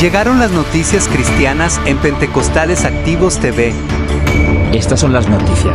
Llegaron las noticias cristianas en Pentecostales Activos TV. Estas son las noticias.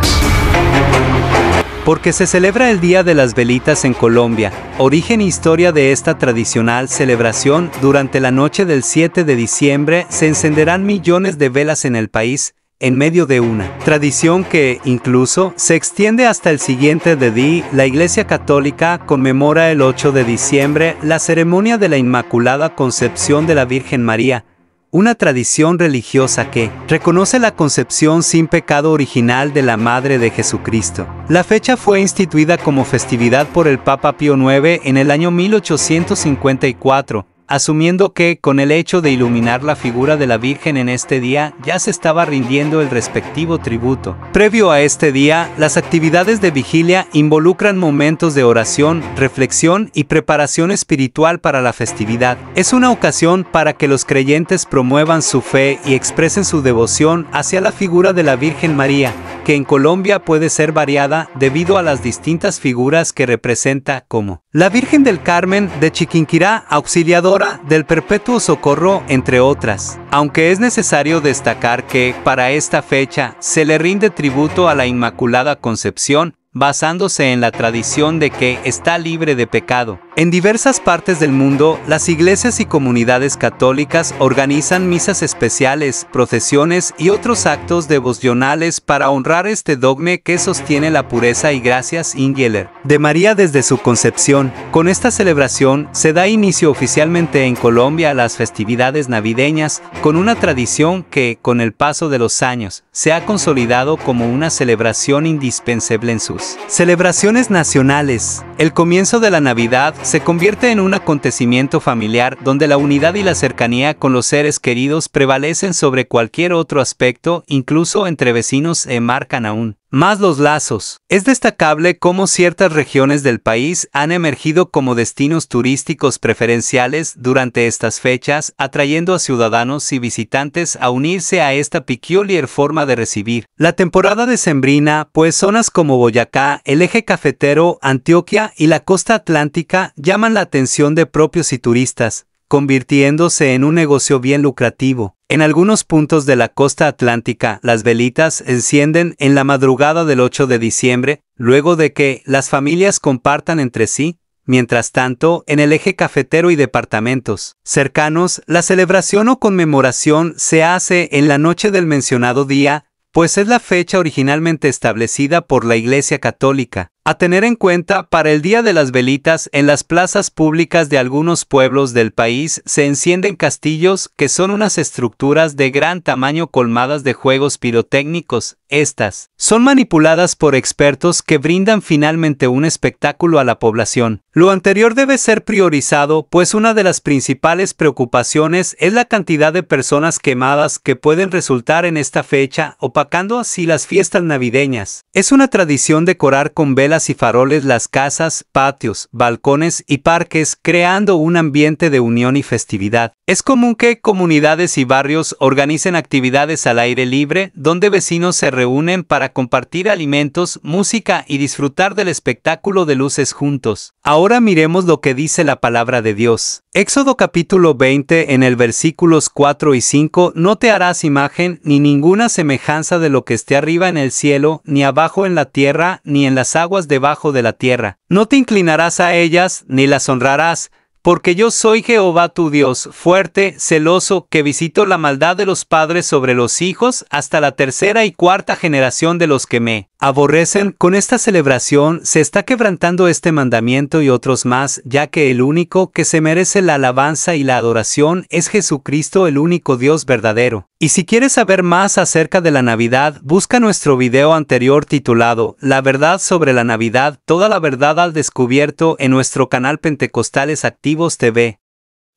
Porque se celebra el Día de las Velitas en Colombia, origen e historia de esta tradicional celebración, durante la noche del 7 de diciembre se encenderán millones de velas en el país, en medio de una tradición que incluso se extiende hasta el siguiente de día. La Iglesia Católica conmemora el 8 de diciembre la ceremonia de la Inmaculada Concepción de la Virgen María, una tradición religiosa que reconoce la concepción sin pecado original de la Madre de Jesucristo. La fecha fue instituida como festividad por el Papa Pío IX en el año 1854 asumiendo que, con el hecho de iluminar la figura de la Virgen en este día, ya se estaba rindiendo el respectivo tributo. Previo a este día, las actividades de vigilia involucran momentos de oración, reflexión y preparación espiritual para la festividad. Es una ocasión para que los creyentes promuevan su fe y expresen su devoción hacia la figura de la Virgen María que en Colombia puede ser variada debido a las distintas figuras que representa como la Virgen del Carmen de Chiquinquirá, auxiliadora del Perpetuo Socorro, entre otras. Aunque es necesario destacar que, para esta fecha, se le rinde tributo a la Inmaculada Concepción, basándose en la tradición de que está libre de pecado. En diversas partes del mundo, las iglesias y comunidades católicas organizan misas especiales, procesiones y otros actos devocionales para honrar este dogme que sostiene la pureza y gracias indieler. de María desde su concepción. Con esta celebración se da inicio oficialmente en Colombia a las festividades navideñas con una tradición que, con el paso de los años, se ha consolidado como una celebración indispensable en sus celebraciones nacionales. El comienzo de la Navidad se convierte en un acontecimiento familiar donde la unidad y la cercanía con los seres queridos prevalecen sobre cualquier otro aspecto, incluso entre vecinos e marcan aún más los lazos. Es destacable cómo ciertas regiones del país han emergido como destinos turísticos preferenciales durante estas fechas, atrayendo a ciudadanos y visitantes a unirse a esta peculiar forma de recibir. La temporada decembrina, pues zonas como Boyacá, el eje cafetero, Antioquia y la costa atlántica llaman la atención de propios y turistas, convirtiéndose en un negocio bien lucrativo. En algunos puntos de la costa atlántica, las velitas encienden en la madrugada del 8 de diciembre, luego de que las familias compartan entre sí. Mientras tanto, en el eje cafetero y departamentos cercanos, la celebración o conmemoración se hace en la noche del mencionado día, pues es la fecha originalmente establecida por la Iglesia Católica a tener en cuenta para el Día de las Velitas en las plazas públicas de algunos pueblos del país se encienden castillos que son unas estructuras de gran tamaño colmadas de juegos pirotécnicos. Estas son manipuladas por expertos que brindan finalmente un espectáculo a la población. Lo anterior debe ser priorizado, pues una de las principales preocupaciones es la cantidad de personas quemadas que pueden resultar en esta fecha, opacando así las fiestas navideñas. Es una tradición decorar con velas y faroles las casas, patios, balcones y parques, creando un ambiente de unión y festividad. Es común que comunidades y barrios organicen actividades al aire libre, donde vecinos se reúnen para compartir alimentos, música y disfrutar del espectáculo de luces juntos. Ahora miremos lo que dice la palabra de Dios. Éxodo capítulo 20 en el versículos 4 y 5 No te harás imagen ni ninguna semejanza de lo que esté arriba en el cielo, ni abajo en la tierra, ni en las aguas debajo de la tierra. No te inclinarás a ellas ni las honrarás, porque yo soy Jehová tu Dios, fuerte, celoso, que visito la maldad de los padres sobre los hijos hasta la tercera y cuarta generación de los que me aborrecen. Con esta celebración se está quebrantando este mandamiento y otros más, ya que el único que se merece la alabanza y la adoración es Jesucristo, el único Dios verdadero. Y si quieres saber más acerca de la Navidad, busca nuestro video anterior titulado La verdad sobre la Navidad, toda la verdad al descubierto en nuestro canal Pentecostales Activos TV.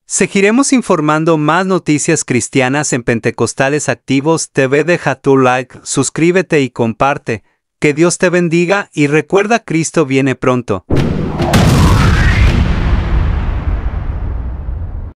Seguiremos informando más noticias cristianas en Pentecostales Activos TV. Deja tu like, suscríbete y comparte. Que Dios te bendiga y recuerda Cristo viene pronto.